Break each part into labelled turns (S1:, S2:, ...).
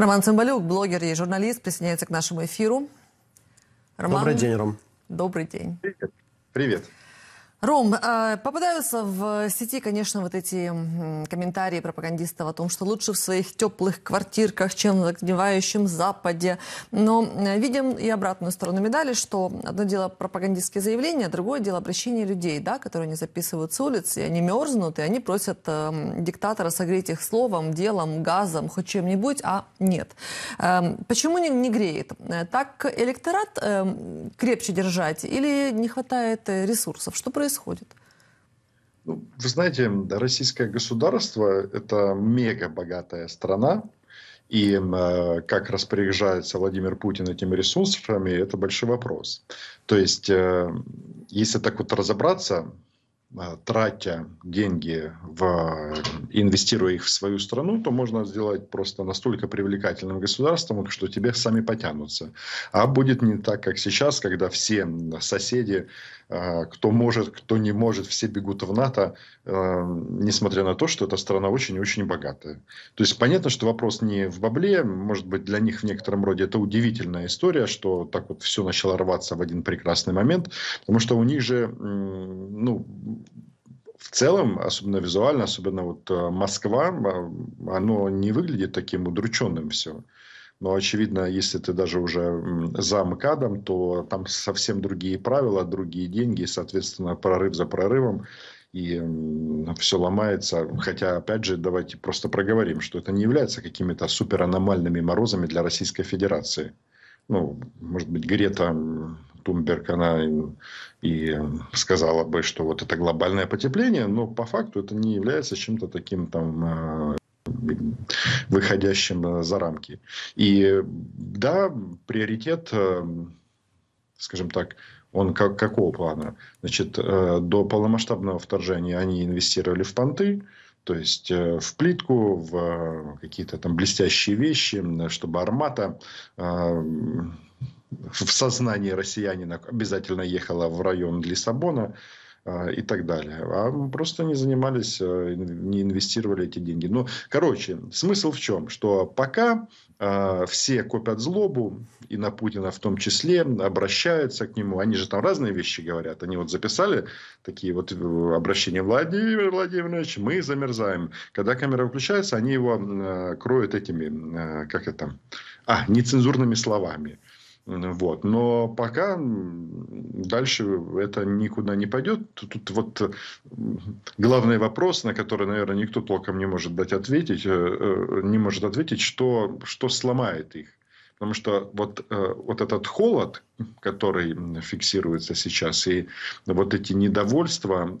S1: Роман Цымбалюк, блогер и журналист, присоединяется к нашему эфиру. Роман, Добрый день, Ром. Добрый день. Привет. Привет. Ром, э, попадаются в сети, конечно, вот эти комментарии пропагандистов о том, что лучше в своих теплых квартирках, чем в загнивающем Западе. Но видим и обратную сторону медали, что одно дело пропагандистские заявления, другое дело обращение людей, да, которые не записывают с улицы, и они мерзнут, и они просят э, диктатора согреть их словом, делом, газом, хоть чем-нибудь, а нет. Э, почему не, не греет? Так электорат крепче держать или не хватает ресурсов? Что происходит? происходит?
S2: Ну, вы знаете, российское государство – это мега богатая страна, и э, как распоряжается Владимир Путин этими ресурсами, это большой вопрос. То есть, э, если так вот разобраться, э, тратя деньги в, инвестируя их в свою страну, то можно сделать просто настолько привлекательным государством, что тебе сами потянутся. А будет не так, как сейчас, когда все соседи а, кто может, кто не может, все бегут в НАТО, а, несмотря на то, что эта страна очень-очень и богатая. То есть понятно, что вопрос не в бабле, может быть, для них в некотором роде это удивительная история, что так вот все начало рваться в один прекрасный момент, потому что у них же, ну, в целом, особенно визуально, особенно вот а, Москва, оно не выглядит таким удрученным все. Но, очевидно, если ты даже уже за МКАДом, то там совсем другие правила, другие деньги, соответственно, прорыв за прорывом, и все ломается. Хотя, опять же, давайте просто проговорим, что это не является какими-то супераномальными морозами для Российской Федерации. Ну, может быть, Грета Тумберг, она и сказала бы, что вот это глобальное потепление, но по факту это не является чем-то таким там а, выходящим э, за рамки. И да, приоритет, э, скажем так, он как, какого плана? Значит, э, до полномасштабного вторжения они инвестировали в понты, то есть в плитку, в какие-то там блестящие вещи, чтобы армата в сознании россиянина обязательно ехала в район Лиссабона, а, и так далее. А просто не занимались, э, не инвестировали эти деньги. Но, ну, короче, смысл в чем? Что пока а, все копят злобу, и на Путина в том числе, обращаются к нему. Они же там разные вещи говорят. Они вот записали такие вот э, обращения Владимир Владимирович, мы замерзаем. Когда камера выключается, они его э, кроют этими, как это, а, нецензурными словами. Вот. Но пока дальше это никуда не пойдет. Тут вот э, главный вопрос, на который, наверное, никто толком не может дать ответить, э, э, не может ответить, что, что сломает их. Потому что вот, вот этот холод, который фиксируется сейчас, и вот эти недовольства,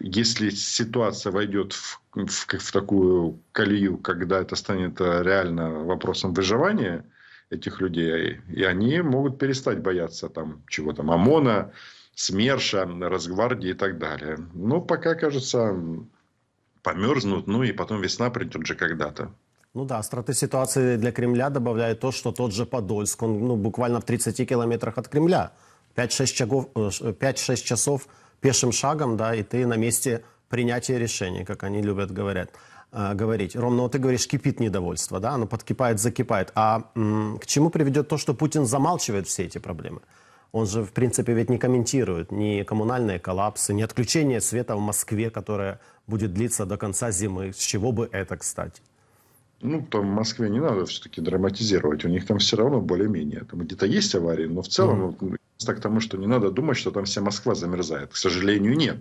S2: если ситуация войдет в, в, в такую колею, когда это станет реально вопросом выживания – этих людей. И они могут перестать бояться там чего там, ОМОНа, СМЕРШа, Росгвардии и так далее. Но пока, кажется, помёрзнут ну и потом весна придет же когда-то.
S3: Ну да, остроты ситуации для Кремля добавляет то, что тот же Подольск, он ну, буквально в 30 километрах от Кремля. 5-6 э, часов пешим шагом, да, и ты на месте принятия решений, как они любят говорят. А, говорить. Ром, ну вот ты говоришь, кипит недовольство, да, оно подкипает, закипает. А м, к чему приведет то, что Путин замалчивает все эти проблемы? Он же, в принципе, ведь не комментирует ни коммунальные коллапсы, ни отключение света в Москве, которое будет длиться до конца зимы. С чего бы это, кстати?
S2: Ну, там в Москве не надо все-таки драматизировать. У них там все равно более-менее. Там где-то есть аварии, но в целом mm-hmm к тому, что не надо думать, что там вся Москва замерзает. К сожалению, нет.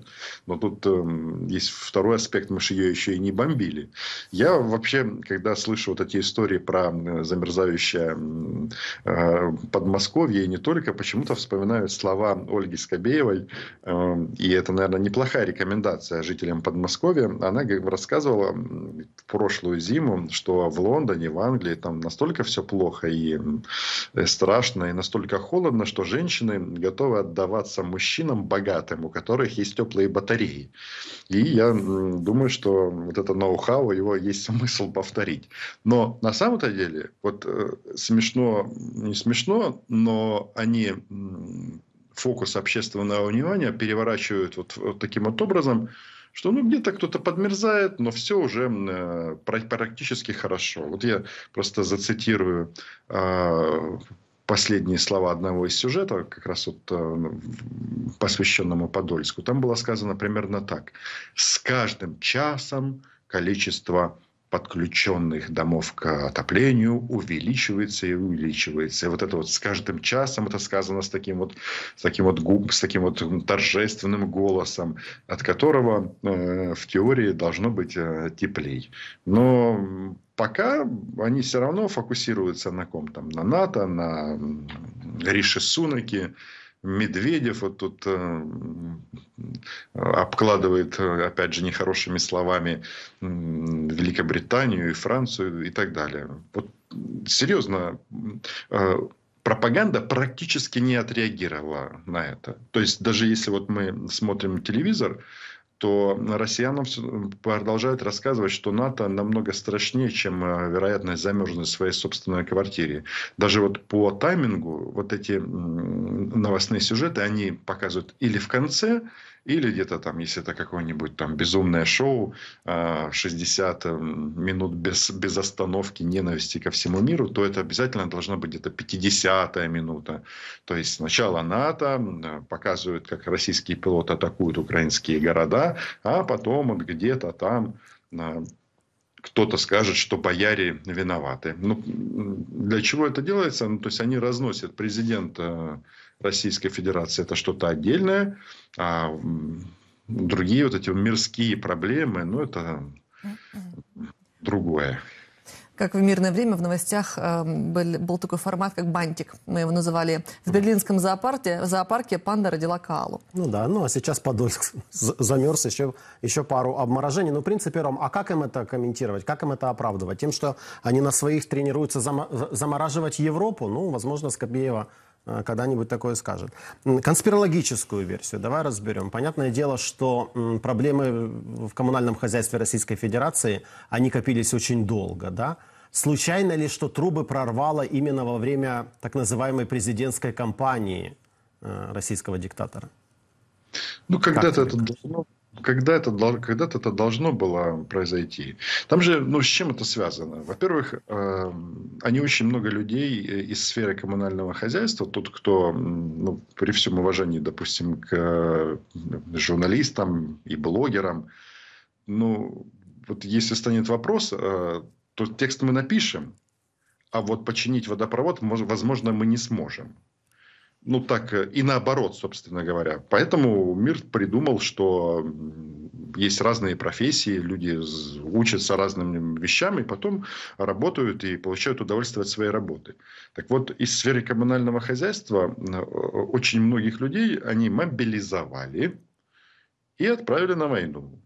S2: Но тут э, есть второй аспект, мы же ее еще и не бомбили. Я вообще, когда слышу вот эти истории про замерзающее э, Подмосковье, и не только, почему-то вспоминаю слова Ольги Скобеевой, э, и это, наверное, неплохая рекомендация жителям Подмосковья. Она как бы рассказывала в прошлую зиму, что в Лондоне, в Англии там настолько все плохо и э, страшно, и настолько холодно, что женщины жены готовы отдаваться мужчинам богатым, у которых есть теплые батареи. И я думаю, что вот это ноу-хау, его есть смысл повторить. Но на самом-то деле, вот э, смешно, не смешно, но они фокус общественного внимания переворачивают вот, вот таким вот образом, что ну где-то кто-то подмерзает, но все уже э, практически хорошо. Вот я просто зацитирую э, последние слова одного из сюжетов, как раз вот э, ну, посвященному Подольску, там было сказано примерно так. С каждым часом количество подключенных домов к отоплению увеличивается и увеличивается. И вот это вот с каждым часом это сказано с таким вот, с таким вот, губ, с таким вот торжественным голосом, от которого э, в теории должно быть э, теплей. Но пока они все равно фокусируются на ком там, на НАТО, на Риши Сунаке, Медведев вот тут э, обкладывает, э, опять же, нехорошими словами э, Великобританию и Францию и так далее. Вот серьезно, э, пропаганда практически не отреагировала на это. То есть даже если вот мы смотрим телевизор, то россиянам продолжают рассказывать, что НАТО намного страшнее, чем э, вероятность замерзнуть в своей собственной квартире. Даже вот по таймингу вот эти новостные сюжеты, они показывают или в конце или где-то там, если это какое-нибудь там безумное шоу, 60 э, эм, минут без, без остановки ненависти ко всему миру, то это обязательно должна быть где-то 50-я минута. То есть сначала НАТО э, показывает, как российские пилоты атакуют украинские города, а потом вот где-то там э, кто-то скажет, что бояре виноваты. Ну, для чего это делается? Ну, то есть они разносят. президента. Российской Федерации – это что-то отдельное, а другие вот эти мирские проблемы, ну, это другое.
S1: Как в мирное время в новостях э, был, был такой формат, как бантик. Мы его называли. В берлинском зоопарке, зоопарке панда родила Каалу.
S3: Ну да, ну а сейчас Подольск замерз, еще, еще пару обморожений. Ну, в принципе, Ром, а как им это комментировать? Как им это оправдывать? Тем, что они на своих тренируются замораживать Европу? Ну, возможно, Скобеева Э, когда-нибудь такое скажет. Конспирологическую версию давай разберем. Понятное дело, что проблемы в коммунальном хозяйстве Российской Федерации, они копились очень долго, да? Случайно ли, что трубы прорвало именно во время так называемой президентской кампании э,
S2: российского диктатора? Ну, когда-то это должно, когда это, когда это должно было произойти. Там же, ну, с чем это связано? Во-первых, эм, они очень много людей э, из сферы коммунального хозяйства, тот, кто, ну, при всем уважении, допустим, к э, журналистам и блогерам, ну, вот если станет вопрос, э, то текст мы напишем, а вот починить водопровод, возможно, мы не сможем ну так э, и наоборот, собственно говоря. Поэтому мир придумал, что есть разные профессии, люди учатся разными вещами, и потом работают и получают удовольствие от своей работы. Так вот, из сферы коммунального хозяйства э, очень многих людей они мобилизовали и отправили на войну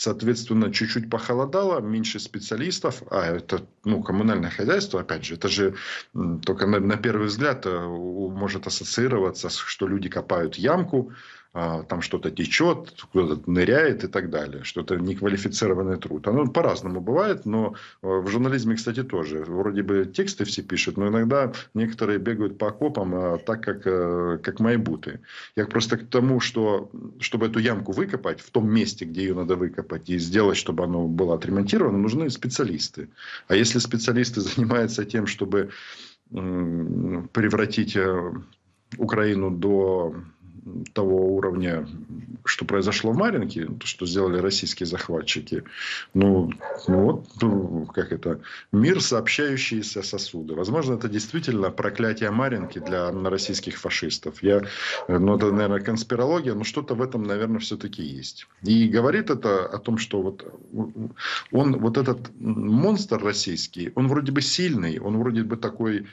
S2: соответственно, чуть-чуть похолодало, меньше специалистов, а это, ну, коммунальное хозяйство, опять же, это же только на, на первый взгляд э, может ассоциироваться, что люди копают ямку, а, там что-то течет, кто-то ныряет и так далее, что-то неквалифицированный труд. Оно по-разному бывает, но а, в журнализме, кстати, тоже. Вроде бы тексты все пишут, но иногда некоторые бегают по окопам а, так, как, э, как майбуты. Я просто к тому, что чтобы эту ямку выкопать в том месте, где ее надо выкопать, и сделать, чтобы оно было отремонтировано, нужны специалисты. А если специалисты занимаются тем, чтобы превратить э, Украину до того уровня, что произошло в Маринке, что сделали российские захватчики. Ну, ну вот, ну, как это, мир сообщающиеся сосуды. Возможно, это действительно проклятие Маринки для российских фашистов. Я, ну, это, наверное, конспирология, но что-то в этом, наверное, все-таки есть. И говорит это о том, что вот он, вот этот монстр российский, он вроде бы сильный, он вроде бы такой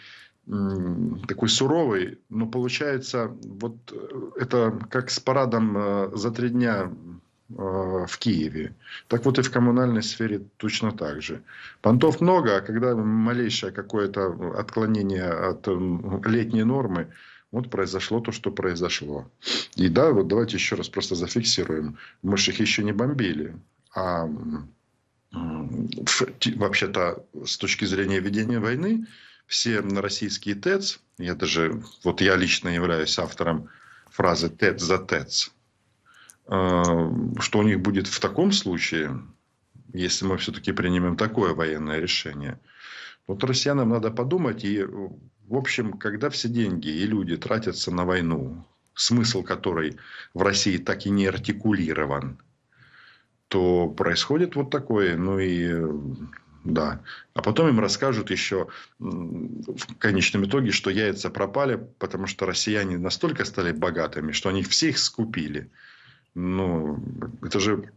S2: такой суровый, но получается, вот э, это как с парадом э, за три дня э, в Киеве. Так вот и в коммунальной сфере точно так же. Понтов много, а когда малейшее какое-то отклонение от летней нормы, вот произошло то, что произошло. И да, вот давайте еще раз просто зафиксируем. Мы же их еще не бомбили. А вообще-то с точки зрения ведения войны, все российские ТЭЦ, я даже, вот я лично являюсь автором фразы ТЭЦ за ТЭЦ, что у них будет в таком случае, если мы все-таки принимем такое военное решение. Вот россиянам надо подумать, и, в общем, когда все деньги и люди тратятся на войну, смысл которой в России так и не артикулирован, то происходит вот такое. Ну и да. А потом им расскажут еще в конечном итоге, что яйца пропали, потому что россияне настолько стали богатыми, что они всех скупили. Ну, это же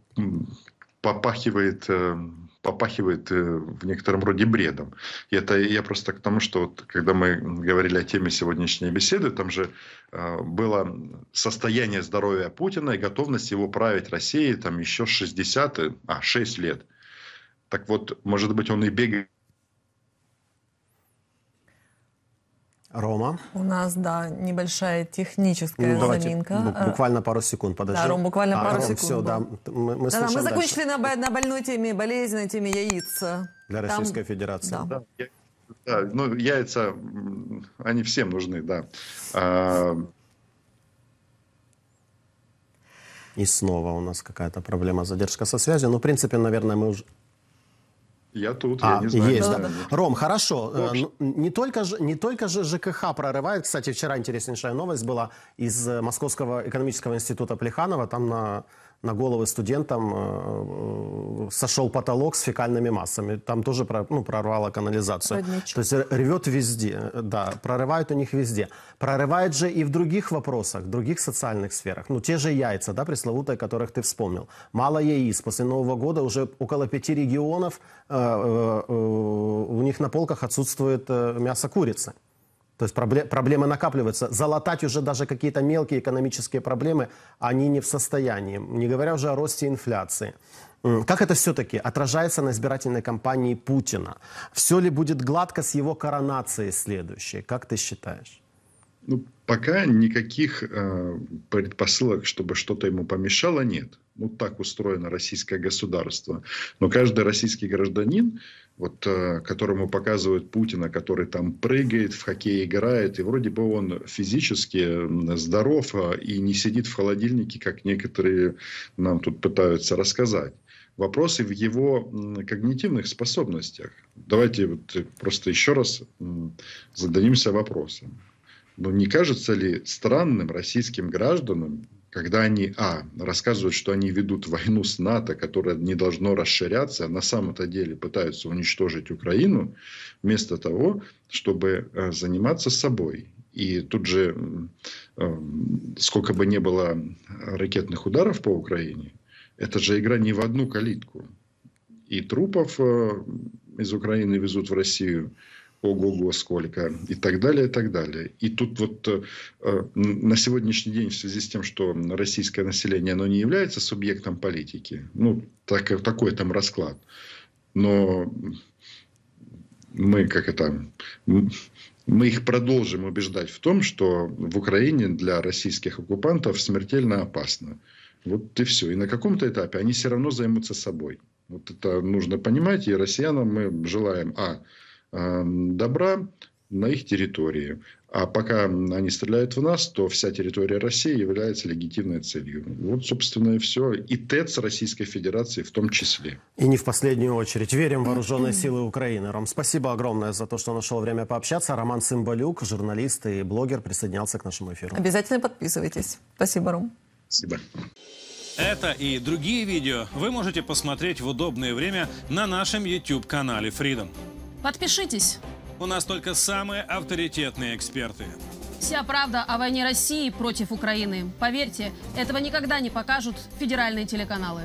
S2: попахивает, э, попахивает э, в некотором роде бредом. И это я просто к тому, что вот, когда мы говорили о теме сегодняшней беседы, там же э, было состояние здоровья Путина и готовность его править Россией там еще 60, а, 6 лет. Так вот, может быть, он и бегает.
S3: Рома.
S1: У нас, да, небольшая техническая ну, заминка. Ну, э, буквально
S3: пару секунд, подожди. Да, Ром, буквально а, пару Ром, секунд. Все, да, мы, мы, да, мы закончили
S1: на, на больной теме болезни, теме яиц. Для Там... Российской Федерации. Да. Да, я,
S2: да, ну, яйца, они всем нужны, да. А...
S3: И снова у нас какая-то проблема, задержка со связью. Ну, в принципе, наверное, мы уже
S2: я тут, а, я не знаю. Есть, да. Да.
S3: Ром, хорошо. Э, ну, не только, не только же ЖКХ прорывает. Кстати, вчера интереснейшая новость была из э, Московского экономического института Плеханова. Там на на головы студентам э, э, сошел потолок с фекальными массами. Там тоже ну, прорвало канализацию. Родничок. То есть рвет везде, э, да, прорывают у них везде. Прорывает же и в других вопросах, в других социальных сферах. Ну, те же яйца, да, пресловутые, которых ты вспомнил. Мало яиц. После Нового года уже около пяти регионов у них на полках отсутствует мясо курицы. То есть пробле- проблемы накапливаются. Залатать уже даже какие-то мелкие экономические проблемы они не в состоянии. Не говоря уже о росте инфляции. Как это все-таки отражается на избирательной кампании Путина? Все ли будет гладко с его коронацией следующей? Как ты считаешь? Ну,
S2: пока никаких э, предпосылок, чтобы что-то ему помешало, нет. Вот так устроено российское государство. Но каждый российский гражданин вот, э, которому показывают Путина, который там прыгает, в хоккей играет, и вроде бы он физически здоров а, и не сидит в холодильнике, как некоторые нам тут пытаются рассказать. Вопросы в его когнитивных способностях. Давайте вот просто еще раз зададимся вопросом. Но ну, не кажется ли странным российским гражданам, когда они, а, рассказывают, что они ведут войну с НАТО, которая не должно расширяться, а на самом-то деле пытаются уничтожить Украину, вместо того, чтобы э, заниматься собой. И тут же, э, сколько бы ни было ракетных ударов по Украине, это же игра не в одну калитку. И трупов э, из Украины везут в Россию, ого-го сколько, и так далее, и так далее. И тут вот э, э на сегодняшний день в связи с тем, что российское население, оно не является субъектом политики, ну, так, такой там расклад, но мы, как это, мы их продолжим убеждать в том, что в Украине для российских оккупантов смертельно опасно. Вот и все. И на каком-то этапе они все равно займутся собой. Вот это нужно понимать. И россиянам мы желаем, а, добра на их территории. А пока они стреляют в нас, то вся территория России является легитимной целью. Вот, собственно, и все. И ТЭЦ Российской Федерации в том числе.
S3: И не в последнюю очередь. Верим в вооруженные силы Украины. Ром, спасибо огромное за то, что нашел время пообщаться. Роман Цымбалюк, журналист и блогер, присоединялся к нашему эфиру.
S1: Обязательно подписывайтесь. Спасибо, Ром. Спасибо.
S2: Это и другие видео вы можете посмотреть в удобное время на нашем YouTube-канале Freedom.
S1: Подпишитесь.
S2: У нас только самые авторитетные эксперты.
S3: Вся правда о войне России против
S1: Украины. Поверьте, этого никогда не покажут федеральные телеканалы.